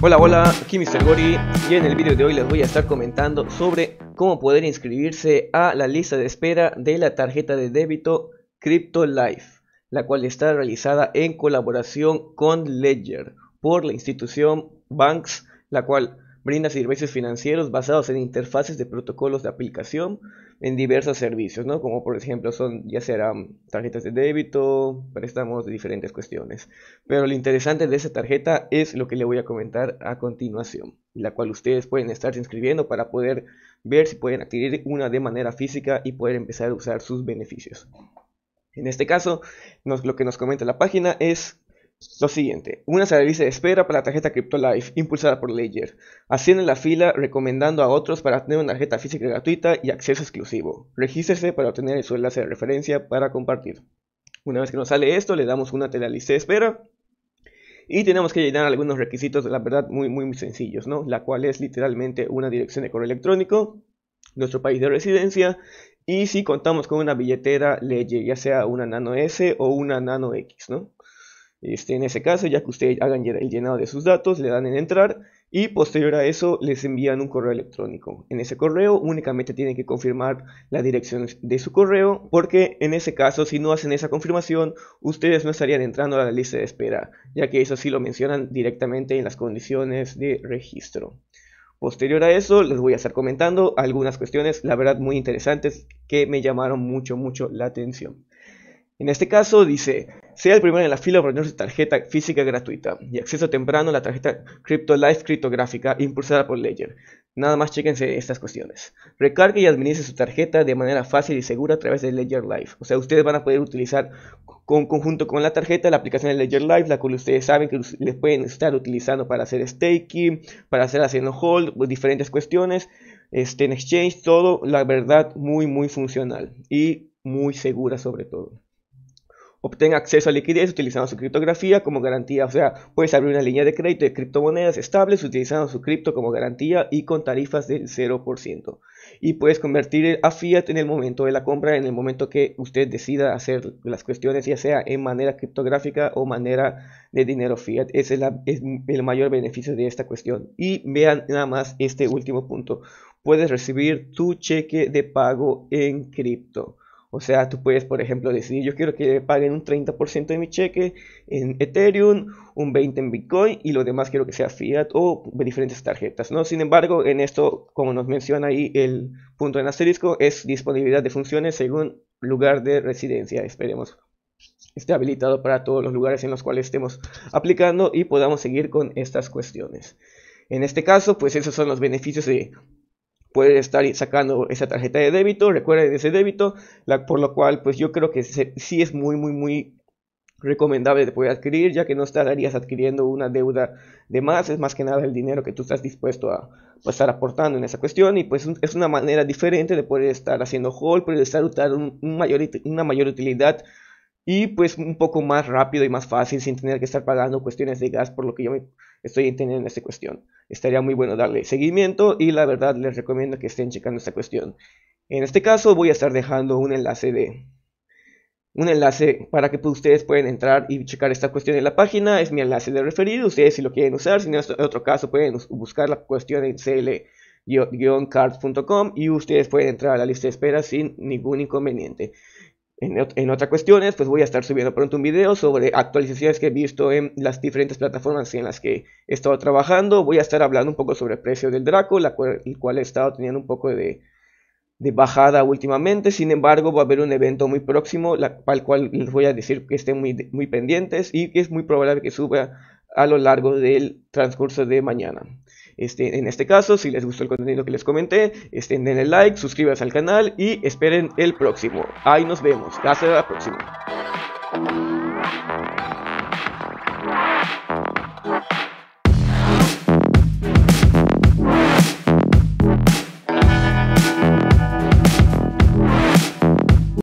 Hola, hola, aquí Mr. Gori y en el vídeo de hoy les voy a estar comentando sobre cómo poder inscribirse a la lista de espera de la tarjeta de débito CryptoLife, la cual está realizada en colaboración con Ledger por la institución Banks, la cual Brinda servicios financieros basados en interfaces de protocolos de aplicación en diversos servicios, ¿no? Como por ejemplo son ya serán mm, tarjetas de débito, préstamos de diferentes cuestiones. Pero lo interesante de esa tarjeta es lo que le voy a comentar a continuación, la cual ustedes pueden estar inscribiendo para poder ver si pueden adquirir una de manera física y poder empezar a usar sus beneficios. En este caso, lo que nos comenta la página es lo siguiente, una de espera para la tarjeta CryptoLife impulsada por Ledger, haciendo la fila recomendando a otros para tener una tarjeta física gratuita y acceso exclusivo. Regístrese para obtener su enlace de referencia para compartir. Una vez que nos sale esto, le damos una tela de espera y tenemos que llenar algunos requisitos, la verdad, muy, muy sencillos, ¿no? La cual es literalmente una dirección de correo electrónico, nuestro país de residencia y si contamos con una billetera Ledger, ya sea una Nano S o una Nano X, ¿no? Este, en ese caso, ya que ustedes hagan el llenado de sus datos, le dan en entrar y posterior a eso les envían un correo electrónico. En ese correo únicamente tienen que confirmar la dirección de su correo porque en ese caso si no hacen esa confirmación ustedes no estarían entrando a la lista de espera ya que eso sí lo mencionan directamente en las condiciones de registro. Posterior a eso les voy a estar comentando algunas cuestiones la verdad muy interesantes que me llamaron mucho mucho la atención. En este caso dice, sea el primero en la fila para su tarjeta física gratuita y acceso temprano a la tarjeta CryptoLife criptográfica impulsada por Ledger. Nada más chequense estas cuestiones. Recargue y administre su tarjeta de manera fácil y segura a través de Ledger Live. O sea, ustedes van a poder utilizar con, conjunto con la tarjeta la aplicación de Ledger Live, la cual ustedes saben que les pueden estar utilizando para hacer staking, para hacer haciendo hold, pues, diferentes cuestiones. Este, en exchange, todo, la verdad, muy, muy funcional y muy segura sobre todo obtén acceso a liquidez utilizando su criptografía como garantía. O sea, puedes abrir una línea de crédito de criptomonedas estables utilizando su cripto como garantía y con tarifas del 0%. Y puedes convertir a fiat en el momento de la compra, en el momento que usted decida hacer las cuestiones, ya sea en manera criptográfica o manera de dinero fiat. Ese es, es el mayor beneficio de esta cuestión. Y vean nada más este último punto. Puedes recibir tu cheque de pago en cripto. O sea, tú puedes, por ejemplo, decidir, yo quiero que paguen un 30% de mi cheque en Ethereum, un 20% en Bitcoin y lo demás quiero que sea fiat o diferentes tarjetas, ¿no? Sin embargo, en esto, como nos menciona ahí el punto en asterisco, es disponibilidad de funciones según lugar de residencia, esperemos esté habilitado para todos los lugares en los cuales estemos aplicando y podamos seguir con estas cuestiones. En este caso, pues esos son los beneficios de puede estar sacando esa tarjeta de débito, recuerden ese débito, por lo cual pues yo creo que sí es muy, muy, muy recomendable de poder adquirir, ya que no estarías adquiriendo una deuda de más, es más que nada el dinero que tú estás dispuesto a, estar aportando en esa cuestión y pues es una manera diferente de poder estar haciendo hold, pero de estar un, una mayor utilidad y pues un poco más rápido y más fácil sin tener que estar pagando cuestiones de gas por lo que yo me estoy entendiendo en esta cuestión. Estaría muy bueno darle seguimiento y la verdad les recomiendo que estén checando esta cuestión. En este caso voy a estar dejando un enlace de un enlace para que ustedes pueden entrar y checar esta cuestión en la página. Es mi enlace de referido. Ustedes si lo quieren usar, si no es otro caso pueden buscar la cuestión en cl y ustedes pueden entrar a la lista de espera sin ningún inconveniente. En, otras cuestiones, pues voy a estar subiendo pronto un video sobre actualizaciones que he visto en las diferentes plataformas en las que he estado trabajando. Voy a estar hablando un poco sobre el precio del Draco, el cual he estado teniendo un poco de, bajada últimamente. Sin embargo, va a haber un evento muy próximo, la, cual les voy a decir que estén muy, muy pendientes y que es muy probable que suba a lo largo del transcurso de mañana. Este, en este caso, si les gustó el contenido que les comenté, en este, denle like, suscríbanse al canal y esperen el próximo. Ahí nos vemos. Hasta la próxima.